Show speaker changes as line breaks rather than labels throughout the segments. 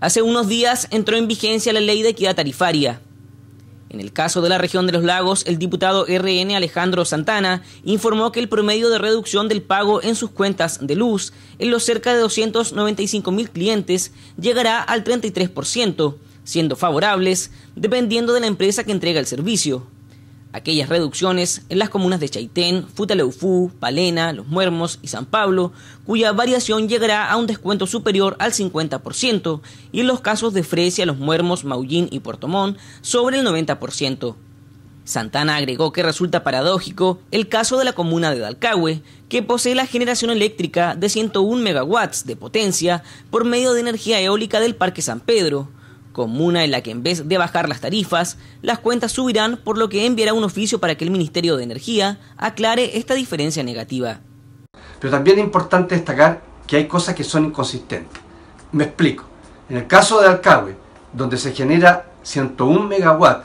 Hace unos días entró en vigencia la ley de equidad tarifaria. En el caso de la región de los lagos, el diputado RN Alejandro Santana informó que el promedio de reducción del pago en sus cuentas de luz en los cerca de 295 mil clientes llegará al 33%, siendo favorables dependiendo de la empresa que entrega el servicio. Aquellas reducciones en las comunas de Chaitén, Futaleufú, Palena, Los Muermos y San Pablo, cuya variación llegará a un descuento superior al 50%, y en los casos de Fresia, Los Muermos, Maullín y Puerto sobre el 90%. Santana agregó que resulta paradójico el caso de la comuna de Dalcahue, que posee la generación eléctrica de 101 MW de potencia por medio de energía eólica del Parque San Pedro, comuna en la que en vez de bajar las tarifas, las cuentas subirán, por lo que enviará un oficio para que el Ministerio de Energía aclare esta diferencia negativa.
Pero también es importante destacar que hay cosas que son inconsistentes. Me explico. En el caso de Alcagüe, donde se genera 101 megawatt,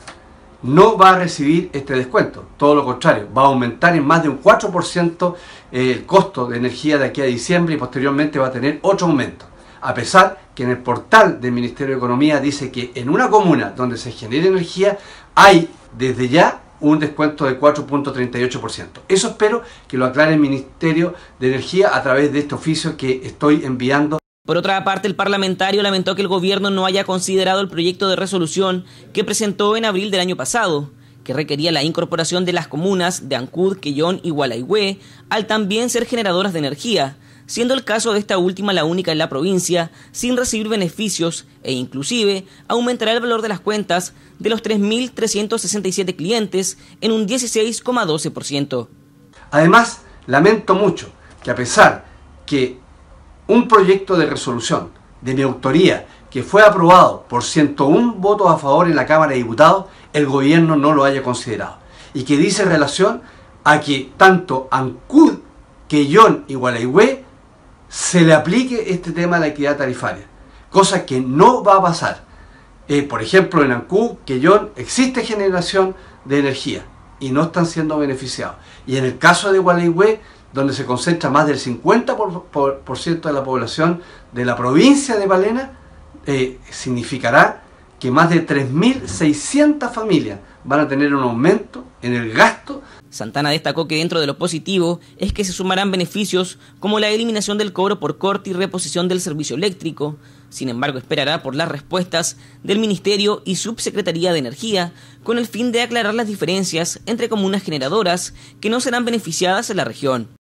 no va a recibir este descuento. Todo lo contrario, va a aumentar en más de un 4% eh, el costo de energía de aquí a diciembre y posteriormente va a tener otro aumento. A pesar de que en el portal del Ministerio de Economía dice que en una comuna donde se genere energía hay desde ya un descuento de 4.38%. Eso espero que lo aclare el Ministerio de Energía
a través de este oficio que estoy enviando. Por otra parte, el parlamentario lamentó que el gobierno no haya considerado el proyecto de resolución que presentó en abril del año pasado, que requería la incorporación de las comunas de Ancud, Quellón y Gualaihue al también ser generadoras de energía, siendo el caso de esta última la única en la provincia, sin recibir beneficios e inclusive aumentará el valor de las cuentas de los 3.367 clientes en un 16,12%.
Además, lamento mucho que a pesar que un proyecto de resolución de mi autoría que fue aprobado por 101 votos a favor en la Cámara de Diputados, el gobierno no lo haya considerado y que dice relación a que tanto Ancud que y Igualaigüe se le aplique este tema a la equidad tarifaria, cosa que no va a pasar. Eh, por ejemplo, en Ancú, Quellón, existe generación de energía y no están siendo beneficiados. Y en el caso de Gualeguay, donde se concentra más del 50% de la población de la provincia de Valena, eh, significará que más de 3.600 familias van a tener
un aumento en el gasto. Santana destacó que dentro de lo positivo es que se sumarán beneficios como la eliminación del cobro por corte y reposición del servicio eléctrico. Sin embargo, esperará por las respuestas del Ministerio y Subsecretaría de Energía con el fin de aclarar las diferencias entre comunas generadoras que no serán beneficiadas en la región.